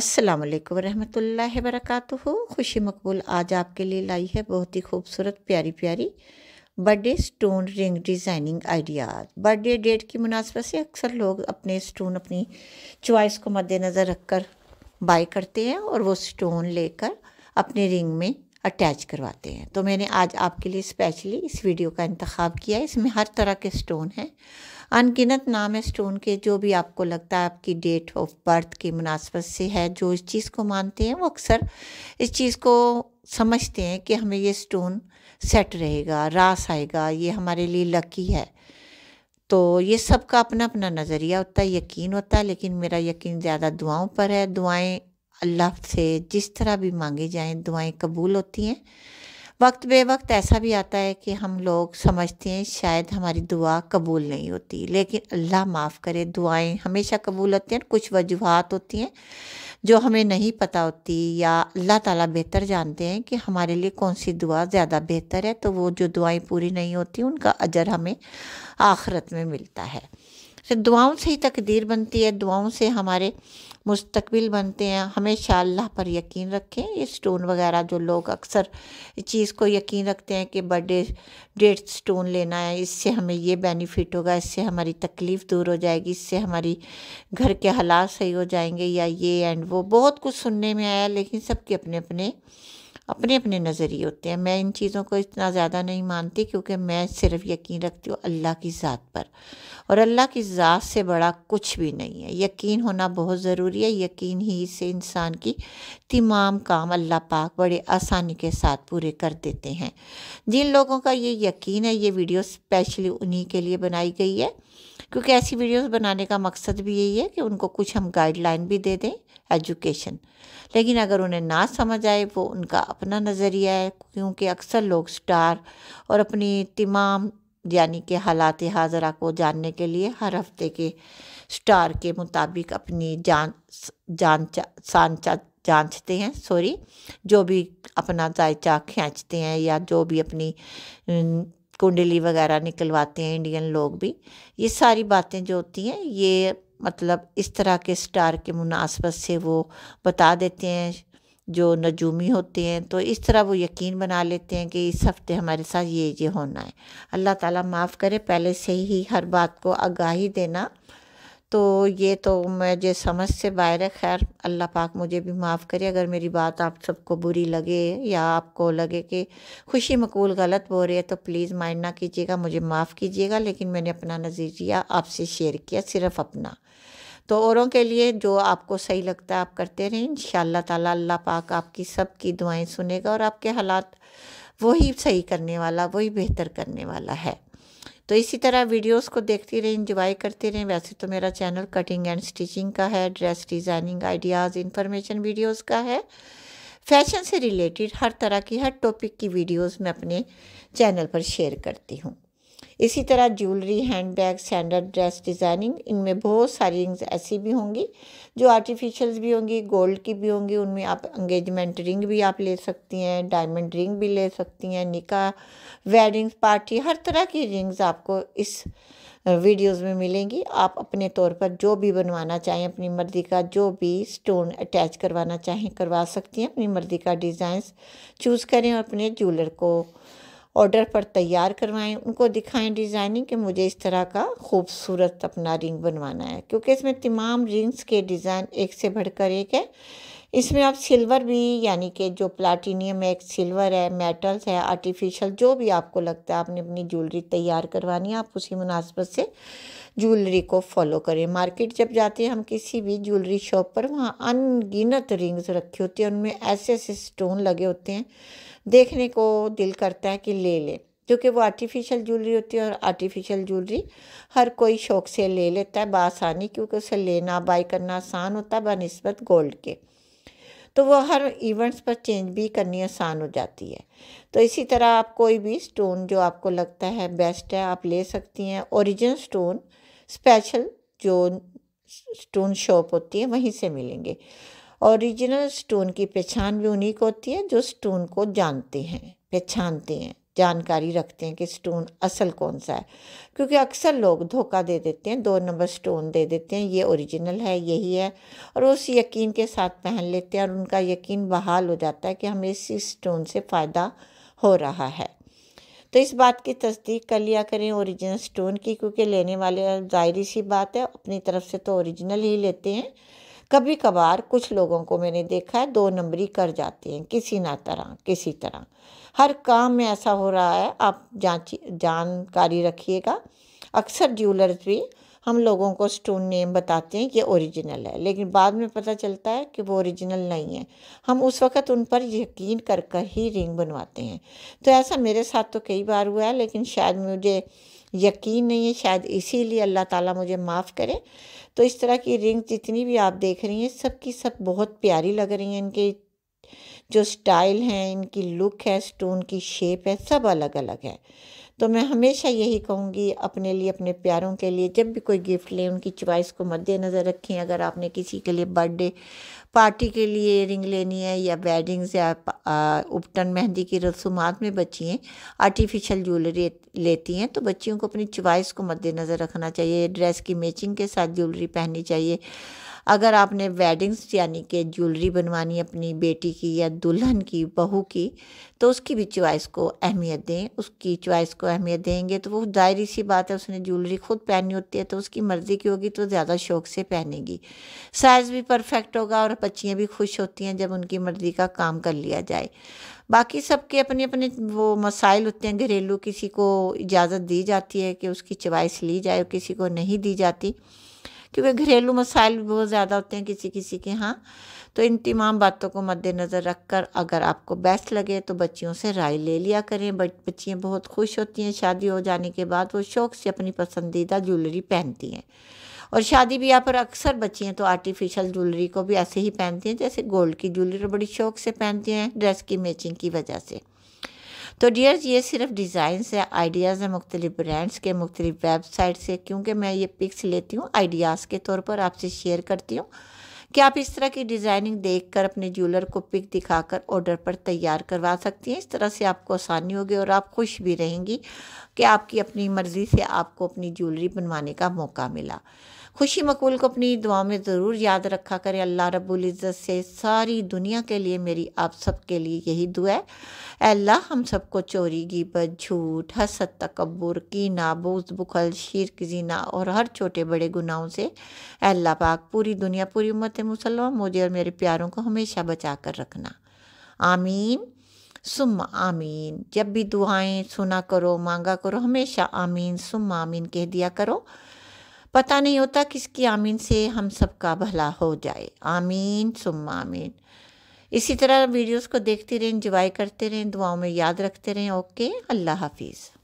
अस्सलाम वरहत रहमतुल्लाहि वरकatuहू खुशी मकबूल आज आपके लिए लाई है बहुत ही खूबसूरत प्यारी प्यारी birthday stone ring designing ideas birthday date की मुनासबत से अक्सर लोग अपने स्टोन अपनी चॉइस को मद्देनज़र रख कर बाई करते हैं और वो स्टोन लेकर अपने रिंग में अटैच करवाते हैं तो मैंने आज आपके लिए स्पेशली इस वीडियो का इंतखब किया है इसमें हर तरह के स्टोन हैं अनगिनत नाम है स्टोन के जो भी आपको लगता है आपकी डेट ऑफ बर्थ की मुनासबत से है जो इस चीज़ को मानते हैं वो अक्सर इस चीज़ को समझते हैं कि हमें ये स्टोन सेट रहेगा रास आएगा ये हमारे लिए लकी है तो ये सब का अपना अपना नज़रिया होता है यकीन होता है लेकिन मेरा यकीन ज़्यादा दुआओं पर है दुआएं अल्लाह से जिस तरह भी मांगी जाएं दुआएं कबूल होती हैं वक्त बे वक्त ऐसा भी आता है कि हम लोग समझते हैं शायद हमारी दुआ कबूल नहीं होती लेकिन अल्लाह माफ़ करे दुआएं हमेशा कबूल होती हैं कुछ वजूहत होती हैं जो हमें नहीं पता होती या अल्लाह ताला बेहतर जानते हैं कि हमारे लिए कौन सी दुआ ज़्यादा बेहतर है तो वो जो दुआएं पूरी नहीं होती उनका अजर हमें आखरत में मिलता है तो दुआओं से ही तकदीर बनती है दुआओं से हमारे मुस्तबिल बनते हैं हमेशा अल्लाह पर यकीन रखें ये स्टोन वगैरह जो लोग अक्सर चीज़ को यकीन रखते हैं कि बर्थडे डेट स्टोन लेना है इससे हमें ये बेनिफिट होगा इससे हमारी तकलीफ़ दूर हो जाएगी इससे हमारी घर के हालात सही हो जाएंगे या ये एंड वो बहुत कुछ सुनने में आया लेकिन सबके अपने अपने अपने अपने नज़रिए होते हैं मैं इन चीज़ों को इतना ज़्यादा नहीं मानती क्योंकि मैं सिर्फ यकीन रखती हूँ अल्लाह की ज़ात पर और अल्लाह की ज़ात से बड़ा कुछ भी नहीं है यकीन होना बहुत ज़रूरी है यकीन ही से इंसान की तमाम काम अल्लाह पाक बड़े आसानी के साथ पूरे कर देते हैं जिन लोगों का ये यकीन है ये वीडियो स्पेशली उन्हीं के लिए बनाई गई है क्योंकि ऐसी वीडियोस बनाने का मकसद भी यही है कि उनको कुछ हम गाइडलाइन भी दे दें एजुकेशन लेकिन अगर उन्हें ना समझ आए वो उनका अपना नज़रिया है क्योंकि अक्सर लोग स्टार और अपनी तमाम यानी कि हालात हाजरा को जानने के लिए हर हफ्ते के स्टार के मुताबिक अपनी जान जान सांचा जांचते हैं सॉरी जो भी अपना जायचा खींचते हैं या जो भी अपनी कुंडली वगैरह निकलवाते हैं इंडियन लोग भी ये सारी बातें जो होती हैं ये मतलब इस तरह के स्टार के मुनासबत से वो बता देते हैं जो नजूमी होते हैं तो इस तरह वो यकीन बना लेते हैं कि इस हफ्ते हमारे साथ ये ये होना है अल्लाह ताला माफ़ करे पहले से ही हर बात को आगाही देना तो ये तो मुझे समझ से बाहर है खैर अल्लाह पाक मुझे भी माफ़ करे अगर मेरी बात आप सबको बुरी लगे या आपको लगे कि खुशी मकबूल गलत बोल रही है तो प्लीज़ माइंड ना कीजिएगा मुझे माफ़ कीजिएगा लेकिन मैंने अपना नज़रिया आपसे शेयर किया सिर्फ अपना तो औरों के लिए जो आपको सही लगता है आप करते रहें इन ताला अल्लाह पाक आपकी सब की दुआएं सुनेगा और आपके हालात वही सही करने वाला वही बेहतर करने वाला है तो इसी तरह वीडियोस को देखती रहें इंजॉय करते रहें वैसे तो मेरा चैनल कटिंग एंड स्टिचिंग का है dress designing ideas information videos का है फैशन से रिलेटेड हर तरह की हर टॉपिक की वीडियोस मैं अपने चैनल पर शेयर करती हूँ इसी तरह jewellery hand bag sandal dress designing इनमें बहुत सारी रिंग्स ऐसी भी होंगी जो आर्टिफिशल्स भी होंगी गोल्ड की भी होंगी उनमें आप एंगेजमेंट रिंग भी आप ले सकती हैं डायमंड रिंग भी ले सकती हैं निका वेडिंग्स पार्टी हर तरह की रिंग्स आपको इस वीडियोस में मिलेंगी आप अपने तौर पर जो भी बनवाना चाहें अपनी मर्ज़ी का जो भी स्टोन अटैच करवाना चाहें करवा सकती हैं अपनी मर्ज़ी का डिज़ाइंस चूज़ करें और अपने ज्वेलर को ऑर्डर पर तैयार करवाएं उनको दिखाएं डिज़ाइनिंग कि मुझे इस तरह का खूबसूरत अपना रिंग बनवाना है क्योंकि इसमें तमाम रिंग्स के डिज़ाइन एक से बढ़कर एक है इसमें आप सिल्वर भी यानी कि जो प्लाटिनियम है एक सिल्वर है मेटल्स है आर्टिफिशियल जो भी आपको लगता है आपने अपनी ज्वेलरी तैयार करवानी है आप उसी मुनासबत से ज्वेलरी को फॉलो करें मार्केट जब जाते हैं हम किसी भी ज्वेलरी शॉप पर वहाँ अनगिनत रिंग्स रखी होती हैं उनमें ऐसे ऐसे स्टोन लगे होते हैं देखने को दिल करता है कि ले लें क्योंकि वो आर्टिफिशियल ज्वेलरी होती है और आर्टिफिशियल ज्वेलरी हर कोई शौक से ले लेता है बसानी क्योंकि उसे लेना बाई करना आसान होता है बनस्बत गोल्ड के तो वो हर इवेंट्स पर चेंज भी करनी आसान हो जाती है तो इसी तरह आप कोई भी स्टोन जो आपको लगता है बेस्ट है आप ले सकती हैं ओरिजिनल स्टोन स्पेशल जो स्टोन शॉप होती है वहीं से मिलेंगे ओरिजिनल स्टोन की पहचान भी उन्हीं को होती है जो स्टोन को जानते हैं पहचानते हैं जानकारी रखते हैं कि स्टोन असल कौन सा है क्योंकि अक्सर लोग धोखा दे देते हैं दो नंबर स्टोन दे देते हैं ये ओरिजिनल है यही है और उस यकीन के साथ पहन लेते हैं और उनका यकीन बहाल हो जाता है कि हमें इसी स्टोन से फ़ायदा हो रहा है तो इस बात की तस्दीक कर लिया करें ओरिजिनल स्टोन की क्योंकि लेने वाले जाहिर सी बात है अपनी तरफ से तो ओरिजिनल ही लेते हैं कभी कभार कुछ लोगों को मैंने देखा है दो नंबरी कर जाते हैं किसी ना तरह किसी तरह हर काम में ऐसा हो रहा है आप जांच जानकारी रखिएगा अक्सर ज्वेलर्स भी हम लोगों को स्टोन नेम बताते हैं कि ओरिजिनल है लेकिन बाद में पता चलता है कि वो ओरिजिनल नहीं है हम उस वक्त उन पर यकीन कर कर ही रिंग बनवाते हैं तो ऐसा मेरे साथ तो कई बार हुआ है लेकिन शायद मुझे यकीन नहीं है शायद इसीलिए अल्लाह ताला मुझे माफ़ करे तो इस तरह की रिंग जितनी भी आप देख रही हैं सब की सब बहुत प्यारी लग रही हैं इनके जो स्टाइल हैं इनकी लुक है स्टोन की शेप है सब अलग अलग है तो मैं हमेशा यही कहूँगी अपने लिए अपने प्यारों के लिए जब भी कोई गिफ्ट लें उनकी चॉइस को मद्देनज़र रखें अगर आपने किसी के लिए बर्थडे पार्टी के लिए रिंग लेनी है या वेडिंग्स या उपटन मेहंदी की रसूमात में हैं आर्टिफिशियल ज्वेलरी लेती हैं तो बच्चियों को अपनी चॉइस को मद्देनज़र रखना चाहिए ड्रेस की मैचिंग के साथ ज्वेलरी पहननी चाहिए अगर आपने वेडिंग्स यानी कि ज्वेलरी बनवानी अपनी बेटी की या दुल्हन की बहू की तो उसकी भी चॉइस को अहमियत दें उसकी चॉइस को अहमियत देंगे तो वो दायरी सी बात है उसने ज्वेलरी खुद पहनी होती है तो उसकी मर्ज़ी की होगी तो ज़्यादा शौक से पहनेगी साइज़ भी परफेक्ट होगा और बच्चियाँ भी खुश होती हैं जब उनकी मर्ज़ी का काम कर लिया जाए बाकी सबके अपने अपने वो मसाइल होते हैं घरेलू किसी को इजाज़त दी जाती है कि उसकी चवाइस ली जाए किसी को नहीं दी जाती क्योंकि घरेलू मसाइल बहुत ज़्यादा होते हैं किसी किसी के यहाँ तो इन तमाम बातों को मद्देनज़र रख कर अगर आपको बेस्ट लगे तो बच्चियों से राय ले लिया करें बच्चियाँ बहुत खुश होती हैं शादी हो जाने के बाद वो शौक़ से अपनी पसंदीदा ज्वेलरी पहनती हैं और शादी यहाँ पर अक्सर हैं तो आर्टिफिशियल ज्वेलरी को भी ऐसे ही पहनती हैं जैसे गोल्ड की ज्वेलरी बड़ी शौक से पहनती हैं ड्रेस की मैचिंग की वजह से तो डियर ये सिर्फ डिज़ाइंस है आइडियाज़ हैं मुख्तलि ब्रांड्स के मुख्तलि वेबसाइट से क्योंकि मैं ये पिक्स लेती हूँ आइडियाज़ के तौर पर आपसे शेयर करती हूँ कि आप इस तरह की डिज़ाइनिंग देखकर अपने ज्वेलर को पिक दिखाकर ऑर्डर पर तैयार करवा सकती हैं इस तरह से आपको आसानी होगी और आप खुश भी रहेंगी कि आपकी अपनी मर्ज़ी से आपको अपनी ज्वेलरी बनवाने का मौका मिला खुशी मकबूल को अपनी दुआ में ज़रूर याद रखा करें अल्लाह रब्बुल इज़्ज़त से सारी दुनिया के लिए मेरी आप सब के लिए यही दुआ है अल्लाह हम सबको चोरी गिबत झूठ हसद तकबर की नाबूज बुखल शिरक जीना और हर छोटे बड़े गुनाहों से अल्लाह पाक पूरी दुनिया पूरी उम्मत मुसलमान मुझे और मेरे प्यारों को हमेशा बचा कर रखना आमीन सुम आमीन जब भी दुआएं सुना करो मांगा करो हमेशा आमीन सुम आमीन कह दिया करो पता नहीं होता किसकी आमीन से हम सबका भला हो जाए आमीन सुम आमीन इसी तरह वीडियोस को देखते रहें इंजॉय करते रहें दुआओं में याद रखते रहें ओके अल्लाह हाफिज़